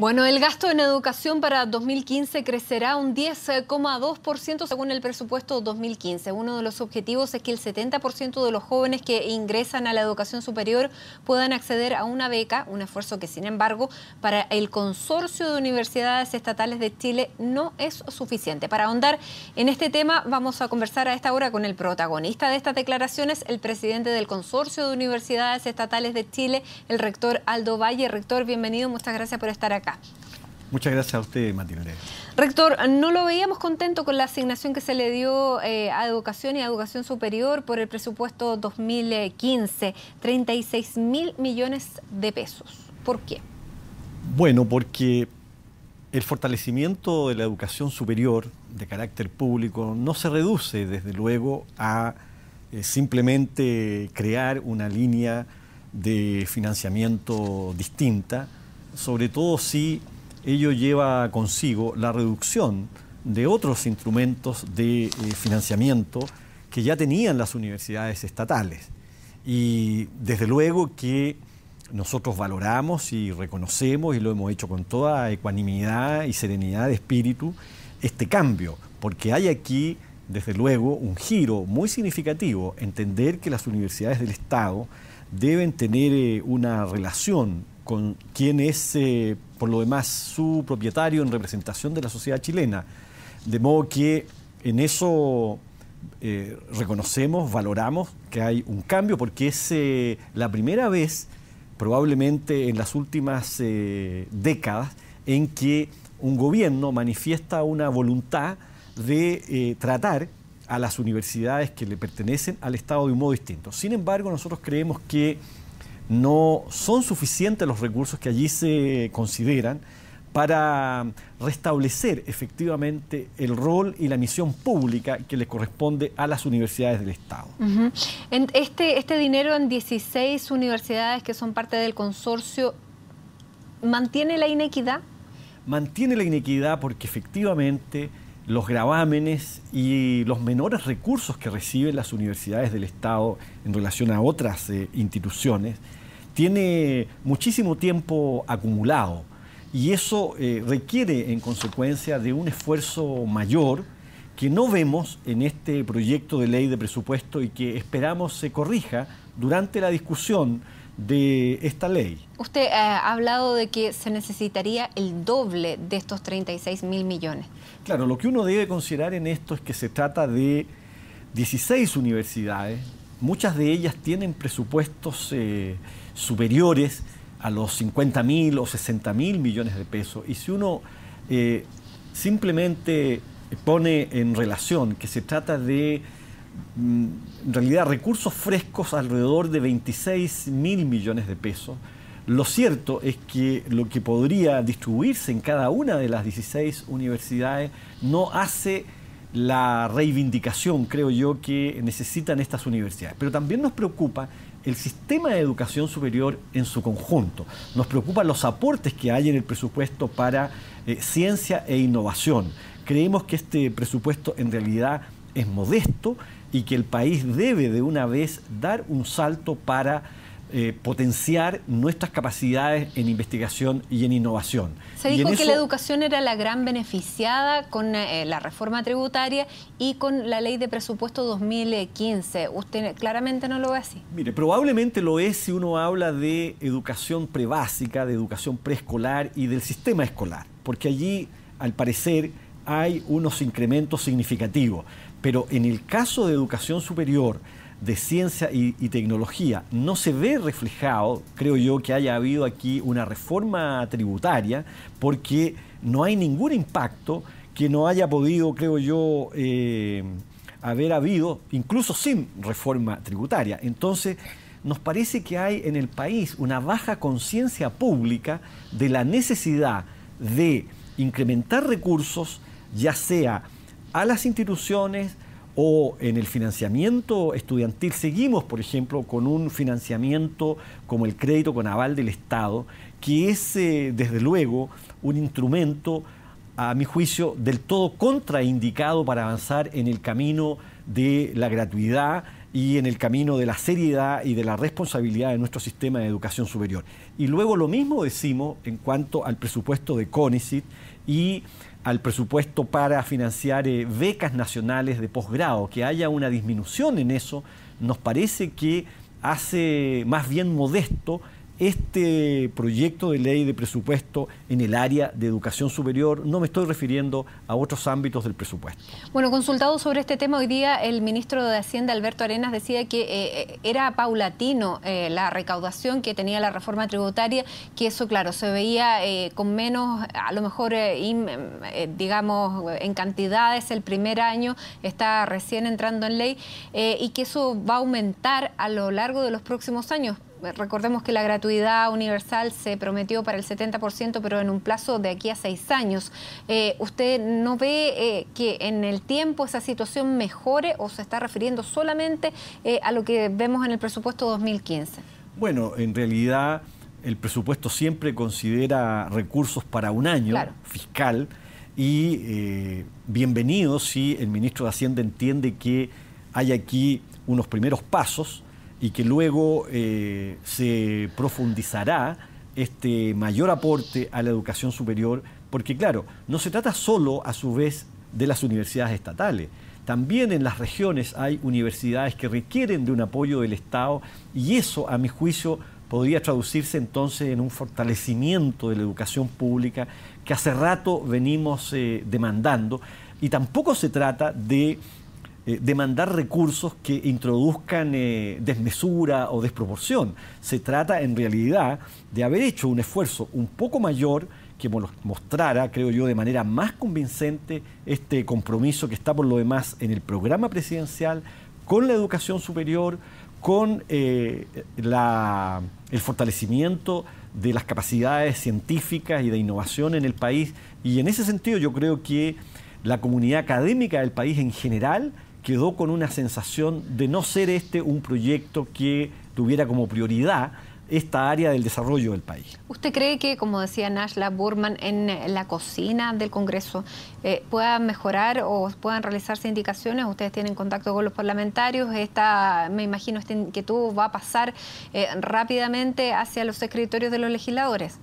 Bueno, el gasto en educación para 2015 crecerá un 10,2% según el presupuesto 2015. Uno de los objetivos es que el 70% de los jóvenes que ingresan a la educación superior puedan acceder a una beca, un esfuerzo que sin embargo para el consorcio de universidades estatales de Chile no es suficiente. Para ahondar en este tema vamos a conversar a esta hora con el protagonista de estas declaraciones, el presidente del consorcio de universidades estatales de Chile, el rector Aldo Valle. Rector, bienvenido, muchas gracias por estar acá. Muchas gracias a usted, Matilde. Rector, no lo veíamos contento con la asignación que se le dio eh, a educación y a educación superior por el presupuesto 2015, 36 mil millones de pesos. ¿Por qué? Bueno, porque el fortalecimiento de la educación superior de carácter público no se reduce, desde luego, a eh, simplemente crear una línea de financiamiento distinta sobre todo si ello lleva consigo la reducción de otros instrumentos de eh, financiamiento que ya tenían las universidades estatales. Y desde luego que nosotros valoramos y reconocemos, y lo hemos hecho con toda ecuanimidad y serenidad de espíritu, este cambio, porque hay aquí, desde luego, un giro muy significativo, entender que las universidades del Estado deben tener eh, una relación con quien es, eh, por lo demás, su propietario en representación de la sociedad chilena. De modo que en eso eh, reconocemos, valoramos que hay un cambio, porque es eh, la primera vez, probablemente en las últimas décadas, en que un gobierno manifiesta una voluntad de tratar a las universidades que le pertenecen al Estado de un modo distinto. Sin embargo, nosotros creemos que no son suficientes los recursos que allí se consideran para restablecer efectivamente el rol y la misión pública que le corresponde a las universidades del Estado. Este, este, dinero en 16 universidades que son parte del consorcio, ¿mantiene la inequidad? Mantiene la inequidad porque efectivamente los gravámenes y los menores recursos que reciben las universidades del Estado en relación a otras eh, instituciones tiene muchísimo tiempo acumulado y eso eh, requiere en consecuencia de un esfuerzo mayor que no vemos en este proyecto de ley de presupuesto y que esperamos se corrija durante la discusión de esta ley. Usted eh, ha hablado de que se necesitaría el doble de estos 36 mil millones. Claro, lo que uno debe considerar en esto es que se trata de 16 universidades muchas de ellas tienen presupuestos eh, superiores a los 50 mil o 60 mil millones de pesos. Y si uno eh, simplemente pone en relación que se trata de, mm, en realidad, recursos frescos alrededor de 26 mil millones de pesos, lo cierto es que lo que podría distribuirse en cada una de las 16 universidades no hace la reivindicación, creo yo, que necesitan estas universidades. Pero también nos preocupa el sistema de educación superior en su conjunto. Nos preocupan los aportes que hay en el presupuesto para eh, ciencia e innovación. Creemos que este presupuesto en realidad es modesto y que el país debe de una vez dar un salto para eh, potenciar nuestras capacidades en investigación y en innovación. Se dijo que la educación era la gran beneficiada con eh, la reforma tributaria y con la ley de presupuesto 2015. Usted claramente no lo ve así. Mire, probablemente lo es si uno habla de educación prebásica, de educación preescolar y del sistema escolar, porque allí, al parecer, hay unos incrementos significativos. Pero en el caso de educación superior, de ciencia y, tecnología. No se ve reflejado, creo yo, que haya habido aquí una reforma tributaria, porque no hay ningún impacto que no haya podido, creo yo, eh, haber habido, incluso sin reforma tributaria. Entonces, nos parece que hay en el país una baja conciencia pública de la necesidad de incrementar recursos, ya sea a las instituciones, o en el financiamiento estudiantil seguimos, por ejemplo, con un financiamiento como el crédito con aval del Estado, que es, eh, desde luego, un instrumento, a mi juicio, del todo contraindicado para avanzar en el camino de la gratuidad y en el camino de la seriedad y de la responsabilidad de nuestro sistema de educación superior. Y luego lo mismo decimos en cuanto al presupuesto de CONICIT y al presupuesto para financiar eh, becas nacionales de posgrado, que haya una disminución en eso, nos parece que hace más bien modesto este proyecto de ley de presupuesto en el área de educación superior. No me estoy refiriendo a otros ámbitos del presupuesto. Bueno, consultado sobre este tema hoy día, el ministro de Hacienda, Alberto Arenas, decía que eh, eh, era paulatino eh, la recaudación que tenía la reforma tributaria, que eso, claro, se veía con menos, a lo mejor, digamos, en cantidades el primer año, está recién entrando en ley, y que eso va a aumentar a lo largo de los próximos años recordemos que la gratuidad universal se prometió para el 70%, pero en un plazo de aquí a seis años. Eh, ¿Usted no ve eh, que en el tiempo esa situación mejore o se está refiriendo solamente eh, a lo que vemos en el presupuesto 2015? Bueno, en realidad el presupuesto siempre considera recursos para un año fiscal y bienvenido si el ministro de Hacienda entiende que hay aquí unos primeros pasos y que luego eh, se profundizará este mayor aporte a la educación superior, porque claro, no se trata solo a su vez de las universidades estatales, también en las regiones hay universidades que requieren de un apoyo del Estado y eso, a mi juicio, podría traducirse entonces en un fortalecimiento de la educación pública que hace rato venimos eh, demandando. Y tampoco se trata de eh, demandar recursos que introduzcan eh, desmesura o desproporción. Se trata en realidad de haber hecho un esfuerzo un poco mayor que mostrara, creo yo, de manera más convincente este compromiso que está por lo demás en el programa presidencial con la educación superior, con eh, el fortalecimiento de las capacidades científicas y de innovación en el país. Y en ese sentido yo creo que la comunidad académica del país en general quedó con una sensación de no ser este un proyecto que tuviera como prioridad esta área del desarrollo del país. ¿Usted cree que, como decía Nashla Burman, en la cocina del Congreso eh, puedan mejorar o puedan realizarse indicaciones? Ustedes tienen contacto con los parlamentarios, esta, me imagino este que tú va a pasar eh, rápidamente hacia los escritorios de los legisladores.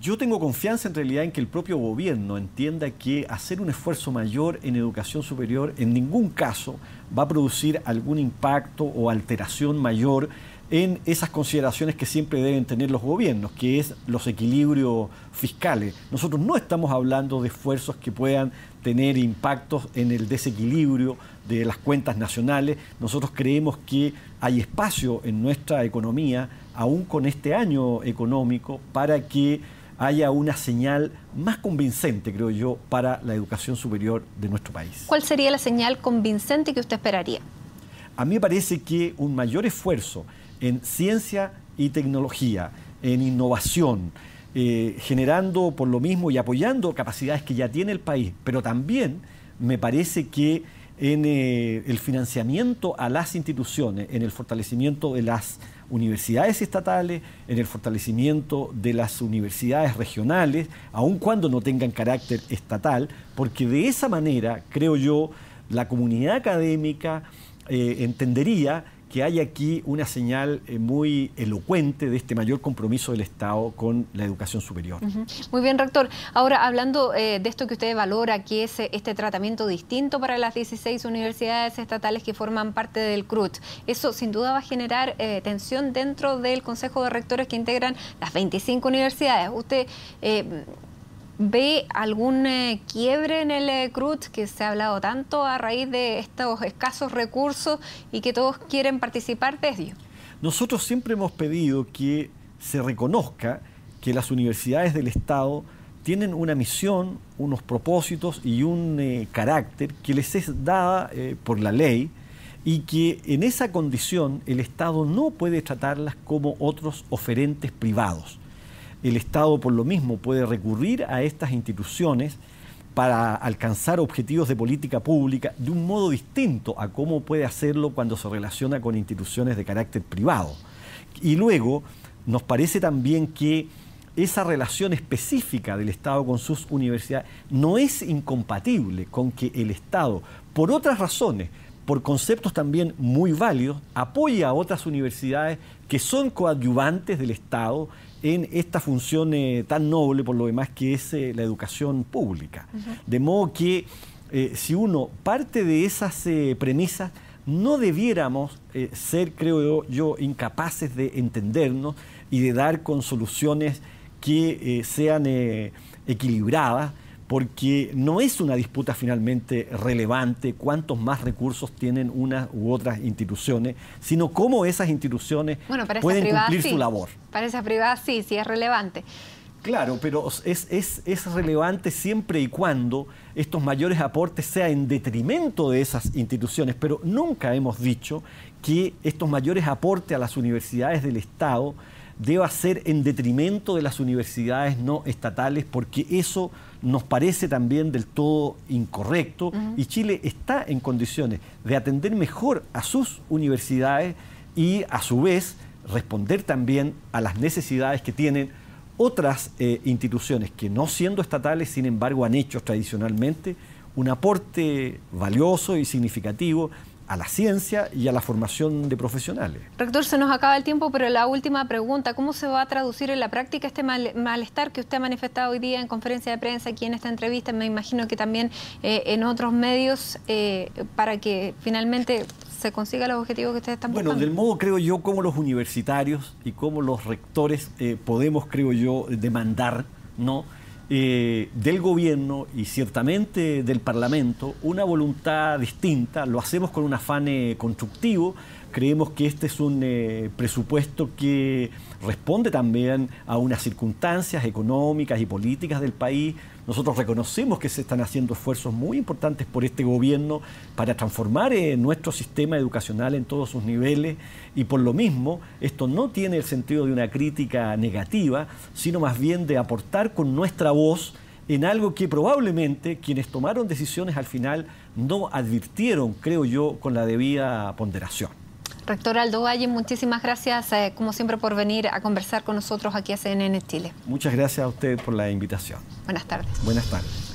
Yo tengo confianza en realidad en que el propio gobierno entienda que hacer un esfuerzo mayor en educación superior en ningún caso va a producir algún impacto o alteración mayor en esas consideraciones que siempre deben tener los gobiernos, que es los equilibrios fiscales. Nosotros no estamos hablando de esfuerzos que puedan tener impactos en el desequilibrio de las cuentas nacionales. Nosotros creemos que hay espacio en nuestra economía, aún con este año económico, para que haya una señal más convincente, creo yo, para la educación superior de nuestro país. ¿Cuál sería la señal convincente que usted esperaría? A mí me parece que un mayor esfuerzo en ciencia y tecnología, en innovación, eh, generando por lo mismo y apoyando capacidades que ya tiene el país, pero también me parece que en eh, el financiamiento a las instituciones, en el fortalecimiento de las universidades estatales, en el fortalecimiento de las universidades regionales, aun cuando no tengan carácter estatal, porque de esa manera, creo yo, la comunidad académica eh, entendería que hay aquí una señal eh, muy elocuente de este mayor compromiso del Estado con la educación superior. Muy bien, rector. Ahora, hablando eh, de esto que usted valora, que es eh, este tratamiento distinto para las 16 universidades estatales que forman parte del CRUT, eso sin duda va a generar tensión dentro del Consejo de Rectores que integran las 25 universidades. Usted ¿Ve algún eh, quiebre en el eh, CRUD que se ha hablado tanto a raíz de estos escasos recursos y que todos quieren participar desde? Nosotros siempre hemos pedido que se reconozca que las universidades del Estado tienen una misión, unos propósitos y un eh, carácter que les es dada por la ley y que en esa condición el Estado no puede tratarlas como otros oferentes privados el Estado por lo mismo puede recurrir a estas instituciones para alcanzar objetivos de política pública de un modo distinto a cómo puede hacerlo cuando se relaciona con instituciones de carácter privado. Y luego, nos parece también que esa relación específica del Estado con sus universidades no es incompatible con que el Estado, por otras razones, por conceptos también muy válidos, apoye a otras universidades que son coadyuvantes del Estado en esta función eh, tan noble, por lo demás, que es eh, la educación pública. De modo que eh, si uno parte de esas premisas, no debiéramos ser, creo yo, incapaces de entendernos y de dar con soluciones que sean equilibradas porque no es una disputa finalmente relevante cuántos más recursos tienen unas u otras instituciones, sino cómo esas instituciones pueden cumplir su labor. Para esas privadas sí, sí es relevante. Claro, pero es, es, relevante siempre y cuando estos mayores aportes sean en detrimento de esas instituciones, pero nunca hemos dicho que estos mayores aportes a las universidades del Estado deba ser en detrimento de las universidades no estatales, porque eso nos parece también del todo incorrecto y Chile está en condiciones de atender mejor a sus universidades y a su vez responder también a las necesidades que tienen otras eh, instituciones que no siendo estatales, sin embargo, han hecho tradicionalmente un aporte valioso y significativo a la ciencia y a la formación de profesionales. Rector, se nos acaba el tiempo, pero la última pregunta, ¿cómo se va a traducir en la práctica este malestar que usted ha manifestado hoy día en conferencia de prensa, aquí en esta entrevista, me imagino que también eh, en otros medios, eh, para que finalmente se consiga los objetivos que ustedes están buscando? Bueno, del modo creo yo como los universitarios y como los rectores eh, podemos, creo yo, demandar, ¿no? Eh, del gobierno y ciertamente del Parlamento una voluntad distinta, lo hacemos con un afán constructivo, Creemos que este es un eh, presupuesto que responde también a unas circunstancias económicas y políticas del país. Nosotros reconocemos que se están haciendo esfuerzos muy importantes por este gobierno para transformar eh, nuestro sistema educacional en todos sus niveles y por lo mismo esto no tiene el sentido de una crítica negativa, sino más bien de aportar con nuestra voz en algo que probablemente quienes tomaron decisiones al final no advirtieron, creo yo, con la debida ponderación. Rector Aldo Valle, muchísimas gracias, eh, como siempre, por venir a conversar con nosotros aquí a CNN Chile. Muchas gracias a usted por la invitación. Buenas tardes. Buenas tardes.